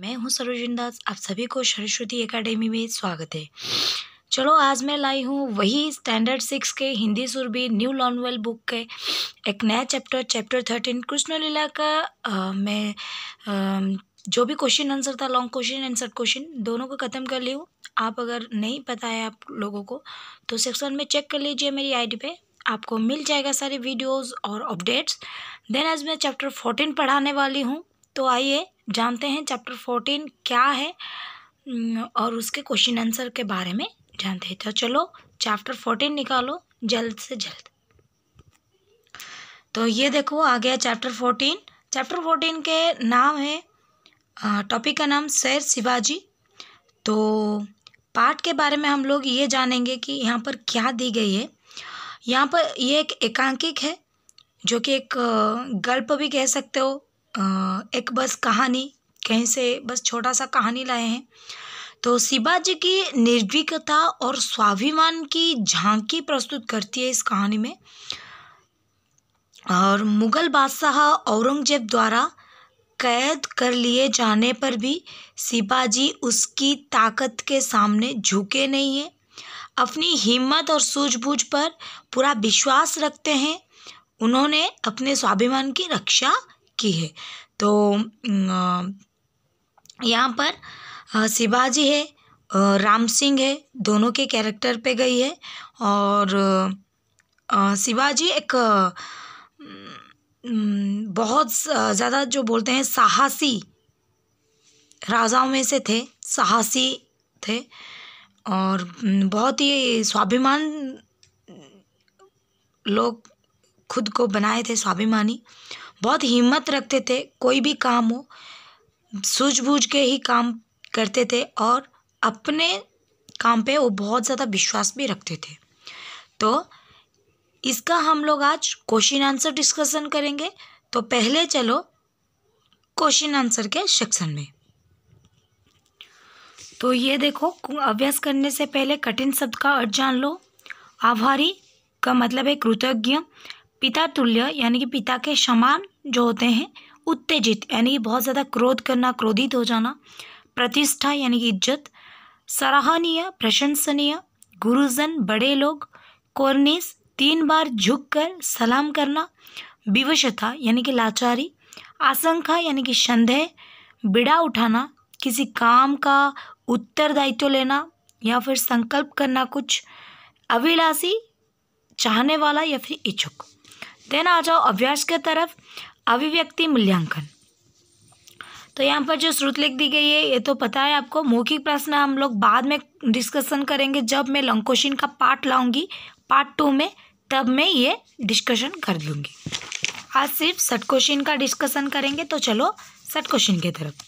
मैं हूं सरोजिन दास आप सभी को सरस्वती एकेडमी में स्वागत है चलो आज मैं लाई हूँ वही स्टैंडर्ड सिक्स के हिंदी सुरभि न्यू लॉनवेल बुक के एक नया chapter chapter thirteen Krishna Leela का आ, मैं आ, जो भी क्वेश्चन आंसर था long question and short question दोनों को ख़त्म कर ली हूँ आप अगर नहीं पता है आप लोगों को तो सेक्शन में चेक कर लीजिए मेरी आई पे आपको मिल जाएगा सारे वीडियोस और अपडेट्स देन आज मैं चैप्टर फोर्टीन पढ़ाने वाली हूँ तो आइए जानते हैं चैप्टर फोर्टीन क्या है और उसके क्वेश्चन आंसर के बारे में जानते हैं तो चलो चैप्टर फोर्टीन निकालो जल्द से जल्द तो ये देखो आ गया चैप्टर फोर्टीन चैप्टर फोर्टीन के नाम है टॉपिक का नाम सैर शिवाजी तो पाठ के बारे में हम लोग ये जानेंगे कि यहाँ पर क्या दी गई है यहाँ पर ये एक एकांकिक है जो कि एक गल्प भी कह सकते हो एक बस कहानी कहीं से बस छोटा सा कहानी लाए हैं तो शिवाजी की निर्भीकता और स्वाभिमान की झांकी प्रस्तुत करती है इस कहानी में और मुगल बादशाह औरंगजेब द्वारा कैद कर लिए जाने पर भी शिवाजी उसकी ताकत के सामने झुके नहीं हैं अपनी हिम्मत और सूझबूझ पर पूरा विश्वास रखते हैं उन्होंने अपने स्वाभिमान की रक्षा की है तो यहाँ पर शिवाजी है राम सिंह है दोनों के कैरेक्टर पे गई है और शिवाजी एक बहुत ज़्यादा जो बोलते हैं साहसी राजाओं में से थे साहसी थे और बहुत ही स्वाभिमान लोग खुद को बनाए थे स्वाभिमानी बहुत हिम्मत रखते थे कोई भी काम हो सूझबूझ के ही काम करते थे और अपने काम पे वो बहुत ज़्यादा विश्वास भी रखते थे तो इसका हम लोग आज क्वेश्चन आंसर डिस्कशन करेंगे तो पहले चलो क्वेश्चन आंसर के सेक्शन में तो ये देखो अभ्यास करने से पहले कठिन शब्द का अर्थ जान लो आभारी का मतलब है कृतज्ञ पिता तुल्य यानी कि पिता के समान जो होते हैं उत्तेजित यानी कि बहुत ज़्यादा क्रोध करना क्रोधित हो जाना प्रतिष्ठा यानी कि इज्जत सराहनीय प्रशंसनीय गुरुजन बड़े लोग कोर्निस तीन बार झुककर सलाम करना विवशता यानी कि लाचारी आशंका यानी कि संदेह बिड़ा उठाना किसी काम का उत्तरदायित्व लेना या फिर संकल्प करना कुछ अभिलाषी चाहने वाला या फिर इच्छुक देन आ जाओ अभ्यास के तरफ अभिव्यक्ति मूल्यांकन तो यहाँ पर जो श्रुत लिख दी गई है ये तो पता है आपको मौखिक प्रश्न हम लोग बाद में डिस्कशन करेंगे जब मैं लंकोशिन का पार्ट लाऊंगी पार्ट टू में तब मैं ये डिस्कशन कर लूँगी आज सिर्फ सट क्वेश्चन का डिस्कशन करेंगे तो चलो सट क्वेश्चन की तरफ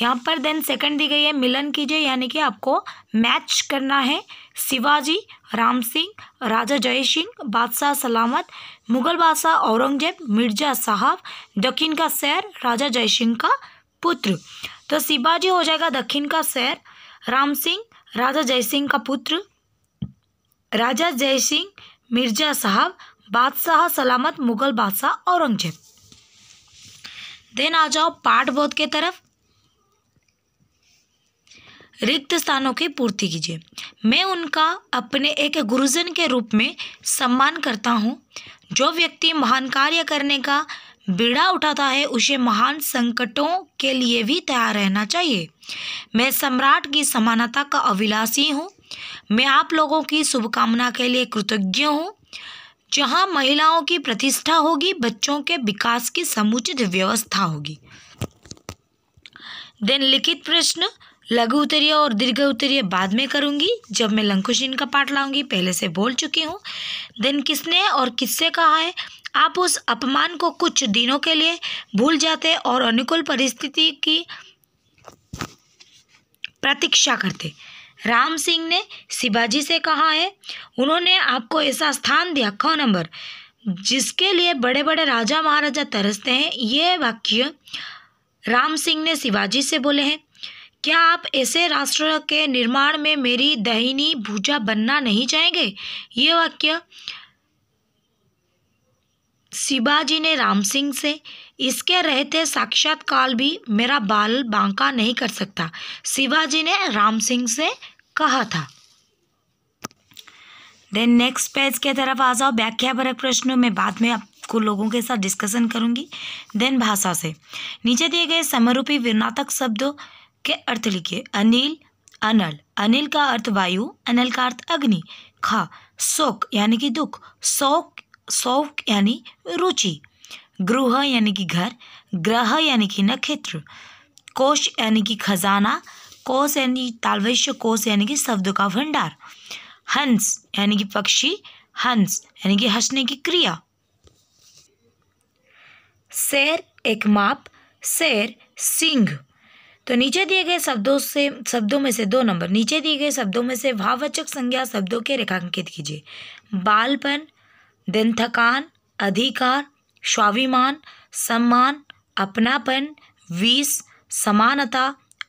यहाँ पर देन सेकंड दी गई है मिलन कीजिए यानी कि आपको मैच करना है शिवाजी राम सिंह राजा जय सिंह बादशाह सलामत मुगल बादशाह औरंगजेब मिर्जा साहब दक्षिण का शहर राजा जय सिंह का पुत्र तो शिवाजी हो जाएगा दक्षिण का शहर राम सिंह राजा जय सिंह का पुत्र राजा जय सिंह मिर्जा साहब बादशाह सलामत मुगल बादशाह औरंगजेब देन आ जाओ पाठ बोध के तरफ रिक्त स्थानों की पूर्ति कीजिए मैं उनका अपने एक गुरुजन के रूप में सम्मान करता हूँ जो व्यक्ति महान कार्य करने का बीड़ा उठाता है उसे महान संकटों के लिए भी तैयार रहना चाहिए मैं सम्राट की समानता का अभिलाषी हूँ मैं आप लोगों की शुभकामना के लिए कृतज्ञ हूँ जहाँ महिलाओं की प्रतिष्ठा होगी बच्चों के विकास की समुचित व्यवस्था होगी देन लिखित प्रश्न लघु उत्तरीय और दीर्घ उत्तरीय बाद में करूँगी जब मैं लंकुशीन का पाठ लाऊंगी पहले से बोल चुकी हूँ देन किसने और किससे कहा है आप उस अपमान को कुछ दिनों के लिए भूल जाते और अनुकूल परिस्थिति की प्रतीक्षा करते राम सिंह ने शिवाजी से कहा है उन्होंने आपको ऐसा स्थान दिया कौ नंबर जिसके लिए बड़े बड़े राजा महाराजा तरसते हैं ये वाक्य राम सिंह ने शिवाजी से बोले हैं क्या आप ऐसे राष्ट्र के निर्माण में मेरी दहिनी भुजा बनना नहीं चाहेंगे ये वाक्य शिवाजी ने राम सिंह से इसके रहते साक्षात काल भी मेरा बाल बांका नहीं कर सकता शिवाजी ने राम सिंह से कहा था देन नेक्स्ट पेज के तरफ आ जाओ व्याख्या परक प्रश्नों में बाद में आपको लोगों के साथ डिस्कशन करूंगी देन भाषा से नीचे दिए गए समरूपी विनातक शब्दों के अर्थ लिखिए अनिल अनल अनिल का अर्थ वायु अनल का अर्थ अग्नि खा शोक यानी कि दुख शोक शौक यानी रुचि गृह यानी कि घर ग्रह यानी कि नक्षत्र कोश यानी कि खजाना कोश यानी तालवैश्य कोश यानी कि शब्द का भंडार हंस यानी कि पक्षी हंस यानी कि हंसने की क्रिया शेर एक माप शेर सिंह तो नीचे दिए गए शब्दों से शब्दों में से दो नंबर नीचे दिए गए शब्दों में से भाववाचक संज्ञा शब्दों के रेखांकित कीजिए बालपन दिन थकान अधिकार स्वाभिमान सम्मान अपनापन विष समानता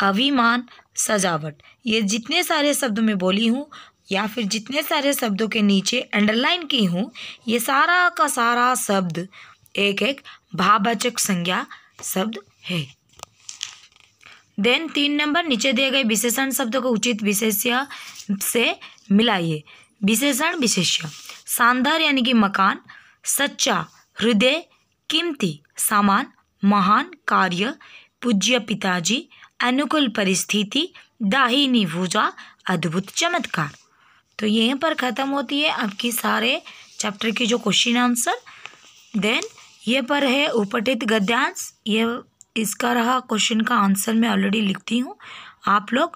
अभिमान सजावट ये जितने सारे शब्द में बोली हूँ या फिर जितने सारे शब्दों के नीचे अंडरलाइन की हूँ ये सारा का सारा शब्द एक एक भावाचक संज्ञा शब्द है देन तीन नंबर नीचे दिए गए विशेषण शब्द को उचित विशेष्य से मिलाइए विशेषण विशेष्य शानदार यानी कि मकान सच्चा हृदय कीमती सामान महान कार्य पूज्य पिताजी अनुकूल परिस्थिति दाहिनी भूजा अद्भुत चमत्कार तो यहीं पर ख़त्म होती है आपकी सारे चैप्टर की जो क्वेश्चन आंसर देन ये पर है उपटित गद्यांश ये इसका रहा क्वेश्चन का आंसर मैं ऑलरेडी लिखती हूँ आप लोग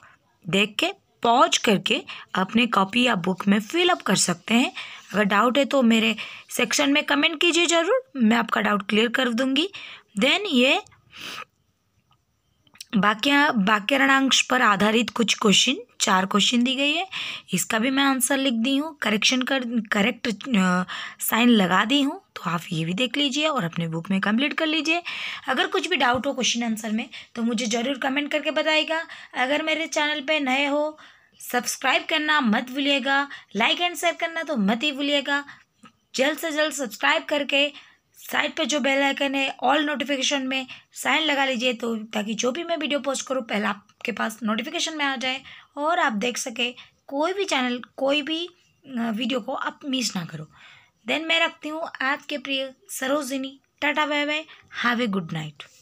देख के पॉज करके अपने कॉपी या बुक में फिलअप कर सकते हैं अगर डाउट है तो मेरे सेक्शन में कमेंट कीजिए ज़रूर मैं आपका डाउट क्लियर कर दूँगी देन ये वाक्य वाक्यरणांश पर आधारित कुछ क्वेश्चन चार क्वेश्चन दी गई है इसका भी मैं आंसर लिख दी हूँ करेक्शन कर करेक्ट साइन लगा दी हूँ तो आप ये भी देख लीजिए और अपने बुक में कंप्लीट कर लीजिए अगर कुछ भी डाउट हो क्वेश्चन आंसर में तो मुझे ज़रूर कमेंट करके बताएगा अगर मेरे चैनल पर नए हो सब्सक्राइब करना मत भूलिएगा लाइक एंड शेयर करना तो मत ही भूलिएगा जल्द से जल्द सब्सक्राइब करके साइड पे जो बेल आइकन है ऑल नोटिफिकेशन में साइन लगा लीजिए तो ताकि जो भी मैं वीडियो पोस्ट करूँ पहले आपके पास नोटिफिकेशन में आ जाए और आप देख सके कोई भी चैनल कोई भी वीडियो को आप मिस ना करो देन मैं रखती हूँ आपके प्रिय Sarojini tata bye bye have a good night